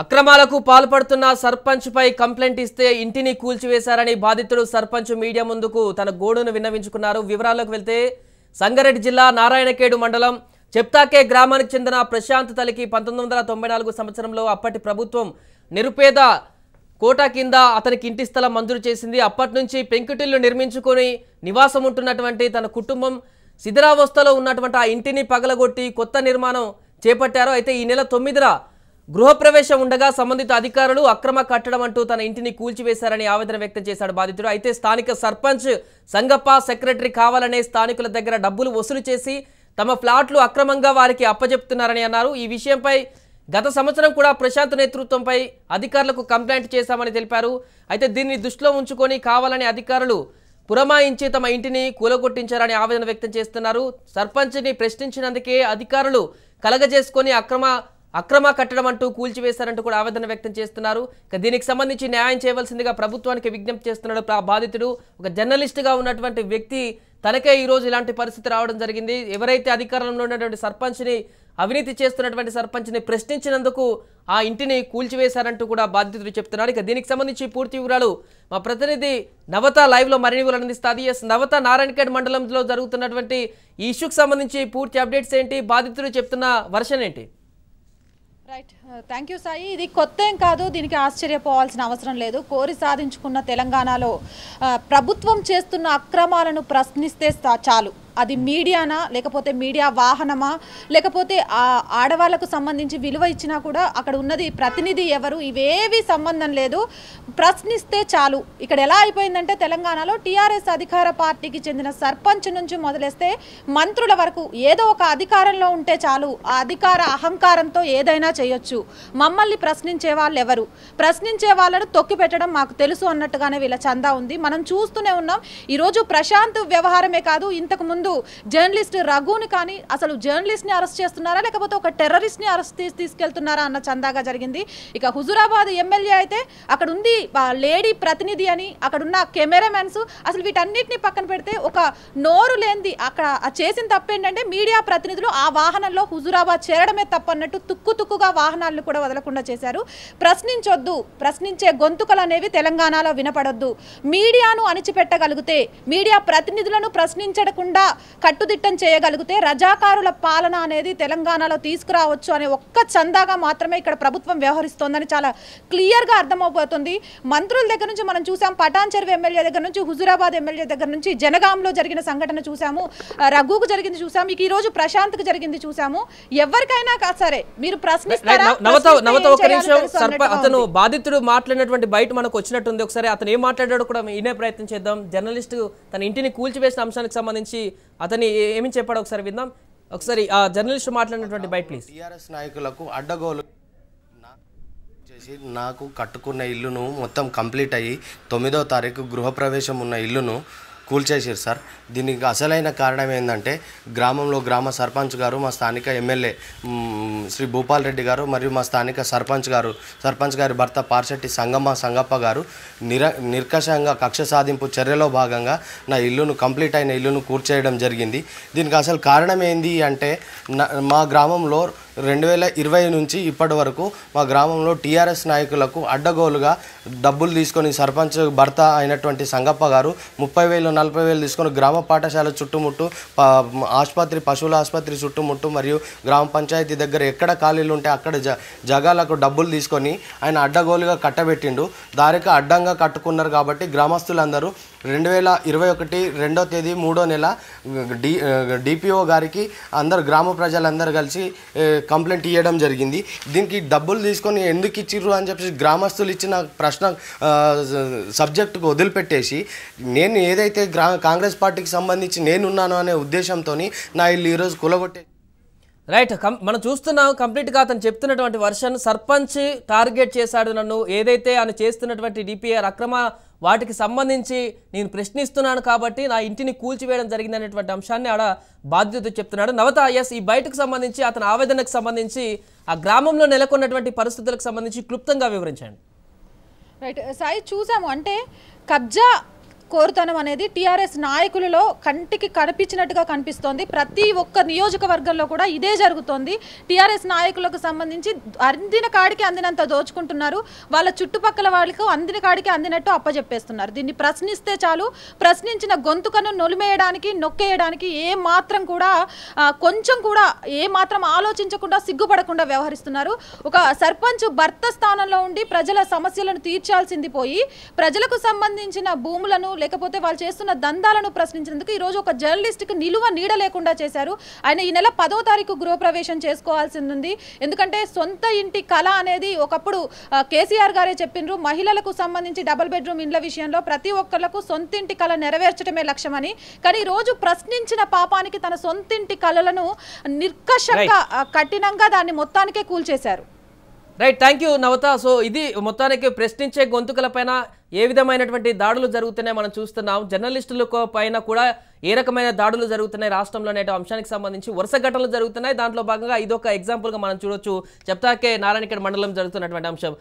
అక్రమాలకు పాల్పడుతున్న సర్పంచ్ పై కంప్లైంట్ ఇస్తే ఇంటిని కూల్చివేశారని బాధితుడు సర్పంచ్ మీడియా ముందుకు తన గోడును విన్నవించుకున్నారు వివరాల్లోకి వెళ్తే సంగారెడ్డి జిల్లా నారాయణకేడు మండలం చెప్తాకే గ్రామానికి చెందిన ప్రశాంత్ తల్లికి పంతొమ్మిది సంవత్సరంలో అప్పటి ప్రభుత్వం నిరుపేద కోటా కింద అతనికి ఇంటి స్థలం మంజూరు చేసింది అప్పటి నుంచి పెంకుటిల్లు నిర్మించుకొని నివాసం ఉంటున్నటువంటి తన కుటుంబం శిథిరావస్థలో ఉన్నటువంటి ఆ ఇంటిని పగలగొట్టి కొత్త నిర్మాణం చేపట్టారు అయితే ఈ నెల తొమ్మిదిన గృహప్రవేశం ఉండగా సంబంధిత అధికారులు అక్రమ కట్టడం అంటూ తన ఇంటిని కూల్చివేశారని ఆవేదన వ్యక్తం చేశాడు బాధితుడు అయితే స్థానిక సర్పంచ్ సంగప్ప సెక్రటరీ కావాలనే స్థానికుల దగ్గర డబ్బులు వసూలు చేసి తమ ఫ్లాట్లు అక్రమంగా వారికి అప్పజెప్తున్నారని అన్నారు ఈ విషయంపై గత సంవత్సరం కూడా ప్రశాంత్ నేతృత్వంపై అధికారులకు కంప్లైంట్ చేశామని తెలిపారు అయితే దీన్ని దృష్టిలో ఉంచుకొని కావాలని అధికారులు పురమాయించి తమ ఇంటిని కూలగొట్టించారని ఆవేదన వ్యక్తం చేస్తున్నారు సర్పంచ్ని ప్రశ్నించినందుకే అధికారులు కలగజేసుకొని అక్రమ అక్రమ కట్టడం అంటూ కూల్చివేశారంటూ కూడా ఆవేదన వ్యక్తం చేస్తున్నారు ఇక దీనికి సంబంధించి న్యాయం చేయవలసిందిగా ప్రభుత్వానికి విజ్ఞప్తి చేస్తున్నాడు బాధితుడు ఒక జర్నలిస్ట్గా ఉన్నటువంటి వ్యక్తి తనకే ఈరోజు ఇలాంటి పరిస్థితి రావడం జరిగింది ఎవరైతే అధికారంలో ఉన్నటువంటి సర్పంచ్ని అవినీతి చేస్తున్నటువంటి సర్పంచ్ని ప్రశ్నించినందుకు ఆ ఇంటిని కూల్చివేశారంటూ కూడా బాధితులు చెప్తున్నారు ఇక దీనికి సంబంధించి పూర్తి వివరాలు మా ప్రతినిధి నవత లైవ్లో మరిన్ని వివరాలు అందిస్తాది ఎస్ నవత నారాయణఖేడ్ మండలంలో జరుగుతున్నటువంటి ఈ ఇష్యూకి సంబంధించి పూర్తి అప్డేట్స్ ఏంటి బాధితులు చెప్తున్న వర్షన్ ఏంటి రైట్ థ్యాంక్ యూ సాయి ఇది కొత్త ఏం కాదు దీనికి ఆశ్చర్యపోవాల్సిన అవసరం లేదు కోరి సాధించుకున్న తెలంగాణలో uh, ప్రభుత్వం చేస్తున్న అక్రమాలను ప్రశ్నిస్తే చాలు అది మీడియానా లేకపోతే మీడియా వాహనమా లేకపోతే ఆడవాళ్లకు సంబంధించి విలువ ఇచ్చినా కూడా అక్కడ ఉన్నది ప్రతినిధి ఎవరు ఇవేవి సంబంధం లేదు ప్రశ్నిస్తే చాలు ఇక్కడ ఎలా అయిపోయిందంటే తెలంగాణలో టీఆర్ఎస్ అధికార పార్టీకి చెందిన సర్పంచ్ నుంచి మొదలేస్తే మంత్రుల వరకు ఏదో ఒక అధికారంలో ఉంటే చాలు ఆ అధికార అహంకారంతో ఏదైనా చేయొచ్చు మమ్మల్ని ప్రశ్నించే వాళ్ళు ఎవరు ప్రశ్నించే వాళ్ళను తొక్కి పెట్టడం మాకు తెలుసు అన్నట్టుగానే వీళ్ళ చందా ఉంది మనం చూస్తూనే ఉన్నాం ఈరోజు ప్రశాంత్ వ్యవహారమే కాదు ఇంతకు ముందు ముందు జర్నలిస్ట్ రఘుని కానీ అసలు జర్నలిస్ట్ని అరెస్ట్ చేస్తున్నారా లేకపోతే ఒక ని అరెస్ట్ తీసుకెళ్తున్నారా అన్న చందాగా జరిగింది ఇక హుజురాబాద్ ఎమ్మెల్యే అయితే అక్కడ ఉంది లేడీ ప్రతినిధి అని అక్కడున్న కెమెరామెన్స్ అసలు వీటన్నిటిని పక్కన పెడితే ఒక నోరు లేనిది అక్కడ చేసిన తప్పేంటంటే మీడియా ప్రతినిధులు ఆ వాహనంలో హుజురాబాద్ చేరడమే తప్పన్నట్టు తుక్కు తుక్కుగా వాహనాలను కూడా వదలకుండా చేశారు ప్రశ్నించొద్దు ప్రశ్నించే గొంతుకలు అనేవి తెలంగాణలో వినపడొద్దు మీడియాను అణిచిపెట్టగలిగితే మీడియా ప్రతినిధులను ప్రశ్నించకుండా కట్టుదిట్టం చేయగలిగితే రజాకారుల పాలన అనేది తెలంగాణలో తీసుకురావచ్చు అనే ఒక్క చందాగా మాత్రమే ఇక్కడ ప్రభుత్వం వ్యవహరిస్తోందని చాలా క్లియర్గా అర్థమవుతుంది మంత్రుల దగ్గర నుంచి మనం చూసాం పటాన్ ఎమ్మెల్యే దగ్గర నుంచి హుజురాబాద్ ఎమ్మెల్యే దగ్గర నుంచి జనగాంలో జరిగిన సంఘటన చూసాము రఘుకు జరిగింది చూసాము ఇక ఈరోజు ప్రశాంత్కి జరిగింది చూసాము ఎవరికైనా సరే మీరు ప్రశ్నిస్తారా అతను బాధితుడు మాట్లాడినటువంటి బయట మనకు వచ్చినట్టుంది ఒకసారి అతను ఏం మాట్లాడాడు కూడా వినే ప్రయత్నం చేద్దాం జర్నలిస్ట్ తన ఇంటిని కూల్చివేసిన అంశానికి సంబంధించి అతని ఏమి చెప్పాడు ఒకసారి విందాం ఒకసారి ఆ జర్నలిస్ట్ మాట్లాడినటువంటి బయట ప్లీజ్ టీఆర్ఎస్ నాయకులకు అడ్డగోలు చేసి నాకు కట్టుకున్న ఇల్లును మొత్తం కంప్లీట్ అయ్యి తొమ్మిదో తారీఖు గృహప్రవేశం ఉన్న ఇల్లును కూల్చేసారు సార్ దీనికి అసలైన కారణం ఏంటంటే గ్రామంలో గ్రామ సర్పంచ్ గారు మా స్థానిక ఎమ్మెల్యే శ్రీ భూపాల్ రెడ్డి గారు మరియు మా స్థానిక సర్పంచ్ గారు సర్పంచ్ గారి భర్త పార్శెట్టి సంగమ్మ సంగప్ప గారు నిర నిర్కషంగా కక్ష సాధింపు చర్యలో భాగంగా నా ఇల్లును కంప్లీట్ అయిన ఇల్లును కూర్చేయడం జరిగింది దీనికి అసలు కారణం ఏంది అంటే మా గ్రామంలో రెండు వేల ఇరవై నుంచి ఇప్పటి వరకు మా గ్రామంలో టీఆర్ఎస్ నాయకులకు అడ్డగోలుగా డబ్బులు తీసుకొని సర్పంచ్ భర్త అయినటువంటి సంగప్ప గారు ముప్పై వేలు నలభై వేలు తీసుకొని గ్రామ పాఠశాల చుట్టుముట్టు ఆసుపత్రి పశువుల ఆసుపత్రి చుట్టుముట్టు మరియు గ్రామ పంచాయతీ దగ్గర ఎక్కడ ఖాళీలు ఉంటే అక్కడ జ జగాలకు డబ్బులు తీసుకొని ఆయన అడ్డగోలుగా కట్టబెట్టిండు దానికి అడ్డంగా కట్టుకున్నారు కాబట్టి గ్రామస్తులందరూ రెండు వేల ఇరవై ఒకటి రెండో తేదీ మూడో నెల డి డిపిఓ గారికి అందరు గ్రామ ప్రజలందరూ కలిసి కంప్లైంట్ ఇవ్వడం జరిగింది దీనికి డబ్బులు తీసుకొని ఎందుకు ఇచ్చిర్రు అని చెప్పేసి గ్రామస్తులు ఇచ్చిన ప్రశ్న సబ్జెక్టుకు వదిలిపెట్టేసి నేను ఏదైతే గ్రా కాంగ్రెస్ పార్టీకి సంబంధించి నేనున్నాను అనే ఉద్దేశంతో నా ఇల్లు ఈరోజు కులగొట్టే రైట్ కం మనం చూస్తున్నాం కంప్లీట్గా అతను చెప్తున్నటువంటి వర్షన్ సర్పంచ్ టార్గెట్ చేశాడు నన్ను ఏదైతే ఆయన చేస్తున్నటువంటి డిపిఆర్ అక్రమ వాటికి సంబంధించి నేను ప్రశ్నిస్తున్నాను కాబట్టి నా ఇంటిని కూల్చివేయడం జరిగిందనేటువంటి అంశాన్ని ఆడ బాధ్యత చెప్తున్నాడు నవత ఎస్ ఈ బయటకు సంబంధించి అతని ఆవేదనకు సంబంధించి ఆ గ్రామంలో నెలకొన్నటువంటి పరిస్థితులకు సంబంధించి క్లుప్తంగా వివరించండి రైట్ సాయి చూసాము అంటే కబ్జా కోరుతనం అనేది టీఆర్ఎస్ నాయకులలో కంటికి కనిపించినట్టుగా కనిపిస్తోంది ప్రతి ఒక్క నియోజకవర్గంలో కూడా ఇదే జరుగుతోంది టీఆర్ఎస్ నాయకులకు సంబంధించి అందిన కాడికి అందినంత దోచుకుంటున్నారు వాళ్ళ చుట్టుపక్కల వాళ్ళకు అందిన కాడికి అందినట్టు అప్పజెప్పేస్తున్నారు దీన్ని ప్రశ్నిస్తే చాలు ప్రశ్నించిన గొంతుకను నొలిమేయడానికి నొక్కేయడానికి ఏ మాత్రం కూడా కొంచెం కూడా ఏ మాత్రం ఆలోచించకుండా సిగ్గుపడకుండా వ్యవహరిస్తున్నారు ఒక సర్పంచ్ భర్త స్థానంలో ఉండి ప్రజల సమస్యలను తీర్చాల్సింది పోయి ప్రజలకు సంబంధించిన భూములను లేకపోతే వాళ్ళు చేస్తున్న దందాలను ప్రశ్నించినందుకు ఈరోజు ఒక జర్నలిస్ట్ కి నిలువ నీడ లేకుండా చేశారు ఆయన ఈ నెల పదో తారీఖు గృహప్రవేశం చేసుకోవాల్సింది ఎందుకంటే సొంత ఇంటి కళ అనేది ఒకప్పుడు కేసీఆర్ గారే చెప్పినారు మహిళలకు సంబంధించి డబుల్ బెడ్రూమ్ ఇండ్ల విషయంలో ప్రతి ఒక్కళ్లకు సొంతింటి కళ నెరవేర్చడమే లక్ష్యమని కానీ రోజు ప్రశ్నించిన పాపానికి తన సొంతింటి కళలను నిర్కషంగా కఠినంగా దాన్ని మొత్తానికే కూల్చేశారు right thank you Navatha so ఇది మొత్తానికి ప్రశ్నించే పైన ఏ విధమైనటువంటి దాడులు జరుగుతున్నాయి మనం చూస్తున్నాం జర్నలిస్టుల పైన కూడా ఏ రకమైన దాడులు జరుగుతున్నాయి రాష్ట్రంలో అనే అంశానికి సంబంధించి వరుస ఘటనలు జరుగుతున్నాయి దాంట్లో భాగంగా ఇదొక ఎగ్జాంపుల్గా మనం చూడొచ్చు చెప్తాకే నారాయణఖేడ్ మండలం జరుగుతున్నటువంటి అంశం